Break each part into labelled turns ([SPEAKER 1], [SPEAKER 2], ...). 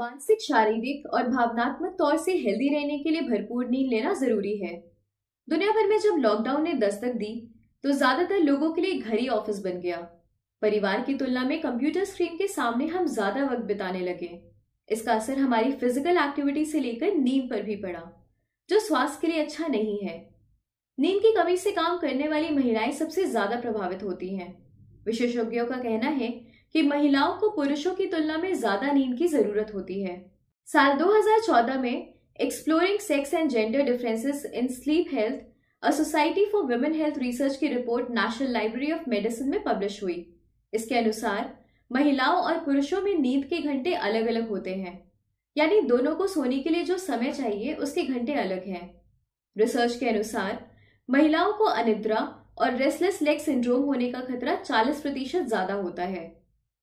[SPEAKER 1] मानसिक शारीरिक और भावनात्मक तौर से हेल्दी रहने के लिए भरपूर नींद लेना जरूरी है दुनिया भर में जब लॉकडाउन ने दस्तक दी तो ज्यादातर लोगों के लिए घर ही ऑफिस बन गया परिवार की तुलना में कंप्यूटर स्क्रीन के सामने हम ज्यादा वक्त बिताने लगे इसका असर हमारी फिजिकल एक्टिविटी से लेकर नींद पर भी पड़ा जो स्वास्थ्य के लिए अच्छा नहीं है नींद की कमी से काम करने वाली महिलाएं सबसे ज्यादा प्रभावित होती हैं विशेषज्ञों का कहना है कि महिलाओं को पुरुषों की तुलना में ज्यादा नींद की जरूरत होती है साल 2014 में exploring sex and gender differences in sleep health a society for women health research की report national library of medicine में पब्लिश हुई इसके अनुसार महिलाओं और पुरुषों में नींद के घंटे अलग अलग होते हैं यानी दोनों को सोने के लिए जो समय चाहिए उसके घंटे अलग हैं रिसर्च के अनुसार महिलाओं को अनिद्रा और रेस्टलेस लेग सिंड्रोम होने का खतरा 40 प्रतिशत ज्यादा होता है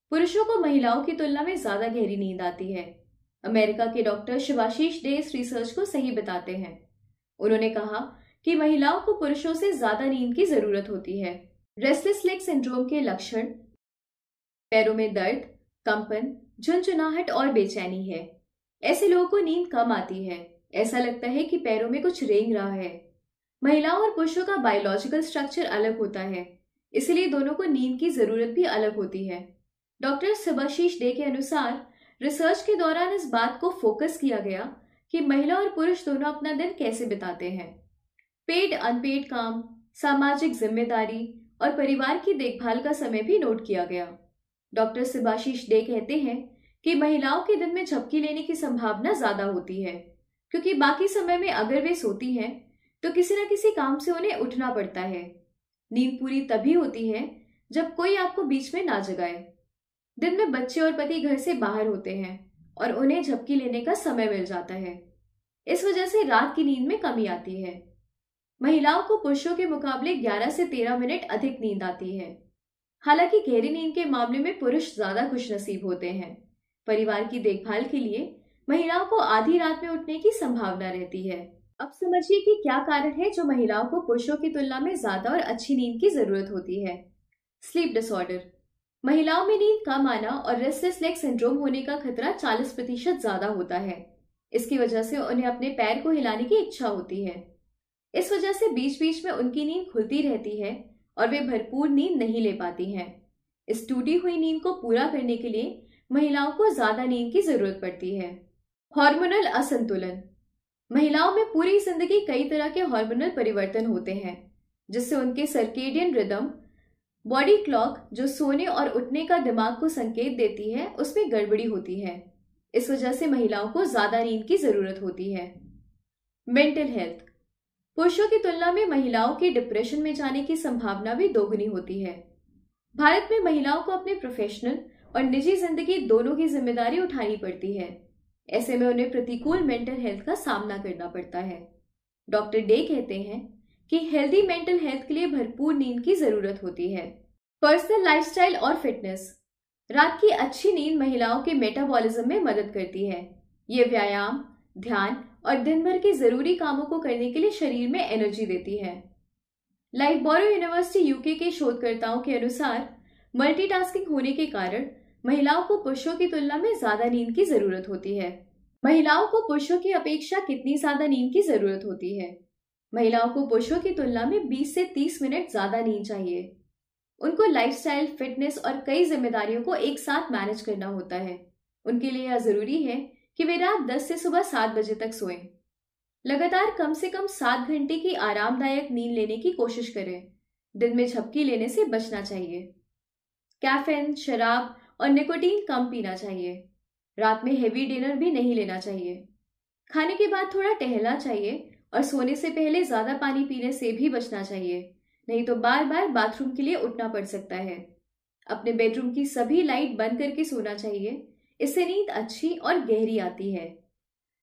[SPEAKER 1] पुरुषों को महिलाओं की तुलना में ज्यादा गहरी नींद आती है अमेरिका के डॉक्टर शिवाशीष डे इस रिसर्च को सही बताते हैं उन्होंने कहा कि महिलाओं को पुरुषों से ज्यादा नींद की जरूरत होती है रेस्टलेस लेग सिंड्रोम के लक्षण पैरों में दर्द कंपन झुनझुनाहट और बेचैनी है ऐसे लोगों को नींद कम आती है ऐसा लगता है कि पैरों में कुछ रेंग रहा है महिलाओं और पुरुषों का बायोलॉजिकल स्ट्रक्चर अलग होता है इसलिए दोनों को नींद की जरूरत भी अलग होती है डॉक्टर सुबाशीष डे के अनुसार रिसर्च के दौरान इस बात को फोकस किया गया कि महिला और पुरुष दोनों अपना दिन कैसे बिताते हैं पेड अनपेड काम सामाजिक जिम्मेदारी और परिवार की देखभाल का समय भी नोट किया गया डॉक्टर सुबाशीष डे कहते हैं कि महिलाओं के दिन में झपकी लेने की संभावना ज्यादा होती है क्योंकि बाकी समय में अगर वे सोती हैं तो किसी न किसी काम से उन्हें उठना पड़ता है नींद पूरी तभी होती है जब कोई आपको बीच में ना जगाए दिन में बच्चे और पति घर से बाहर होते हैं और उन्हें झपकी लेने का समय मिल जाता है इस वजह से रात की नींद में कमी आती है महिलाओं को पुरुषों के मुकाबले 11 से 13 मिनट अधिक नींद आती है हालांकि गहरी नींद के मामले में पुरुष ज्यादा खुश नसीब होते हैं परिवार की देखभाल के लिए महिलाओं को आधी रात में उठने की संभावना रहती है अब समझिए कि क्या कारण है जो महिलाओं को पुरुषों की तुलना में ज्यादा और अच्छी नींद की जरूरत होती है स्लीप डिसऑर्डर महिलाओं में नींद कम आना और रेस्टलेस लेग सिंड्रोम होने का खतरा 40 प्रतिशत ज्यादा होता है इसकी वजह से उन्हें अपने पैर को हिलाने की इच्छा होती है इस वजह से बीच बीच में उनकी नींद खुलती रहती है और वे भरपूर नींद नहीं ले पाती हैं इस टूटी हुई नींद को पूरा करने के लिए महिलाओं को ज्यादा नींद की जरूरत पड़ती है हार्मोनल असंतुलन महिलाओं में पूरी जिंदगी कई तरह के हार्मोनल परिवर्तन होते हैं जिससे उनके सर्केडियन रिदम बॉडी क्लॉक जो सोने और उठने का दिमाग को संकेत देती है उसमें गड़बड़ी होती है इस वजह से महिलाओं को ज्यादा नींद की जरूरत होती है मेंटल हेल्थ पुरुषों की तुलना में महिलाओं के डिप्रेशन में जाने की संभावना भी दोगुनी होती है भारत में महिलाओं को अपने प्रोफेशनल और निजी जिंदगी दोनों की जिम्मेदारी उठानी पड़ती है ऐसे में उन्हें प्रतिकूल मेंटल हेल्थ का सामना करना पड़ता है डॉक्टर डे कहते हैं कि हेल्दी मेंटल हेल्थ के लिए भरपूर नींद की जरूरत होती है पर्सनल लाइफस्टाइल और फिटनेस रात की अच्छी नींद महिलाओं के मेटाबॉलिज्म में मदद करती है ये व्यायाम ध्यान और दिन भर के जरूरी कामों को करने के लिए शरीर में एनर्जी देती है बोरो यूनिवर्सिटी यूके के शोधकर्ताओं के अनुसार मल्टीटास्किंग होने के कारण महिलाओं को पुरुषों की तुलना में ज्यादा नींद की जरूरत होती है महिलाओं को पुरुषों की अपेक्षा कितनी ज्यादा नींद की जरूरत होती है महिलाओं को पुरुषों की तुलना में 20 से 30 मिनट ज्यादा नींद चाहिए उनको लाइफस्टाइल, फिटनेस और कई जिम्मेदारियों को एक साथ मैनेज करना होता है उनके लिए यह जरूरी है कि वे रात 10 से सुबह 7 बजे तक सोएं। लगातार कम से कम 7 घंटे की आरामदायक नींद लेने की कोशिश करें दिन में झपकी लेने से बचना चाहिए कैफिन शराब और निकोटीन कम पीना चाहिए रात में हेवी डिनर भी नहीं लेना चाहिए खाने के बाद थोड़ा टहलना चाहिए और सोने से पहले ज़्यादा पानी पीने से भी बचना चाहिए नहीं तो बार बार बाथरूम के लिए उठना पड़ सकता है अपने बेडरूम की सभी लाइट बंद करके सोना चाहिए इससे नींद अच्छी और गहरी आती है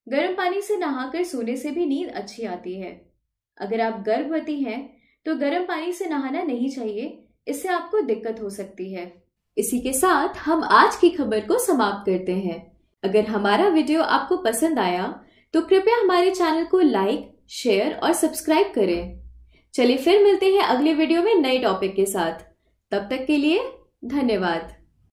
[SPEAKER 1] गर्म पानी से नहाकर सोने से भी नींद अच्छी आती है अगर आप गर्भवती हैं तो गर्म पानी से नहाना नहीं चाहिए इससे आपको दिक्कत हो सकती है इसी के साथ हम आज की खबर को समाप्त करते हैं अगर हमारा वीडियो आपको पसंद आया तो कृपया हमारे चैनल को लाइक शेयर और सब्सक्राइब करें चलिए फिर मिलते हैं अगले वीडियो में नए टॉपिक के साथ तब तक के लिए धन्यवाद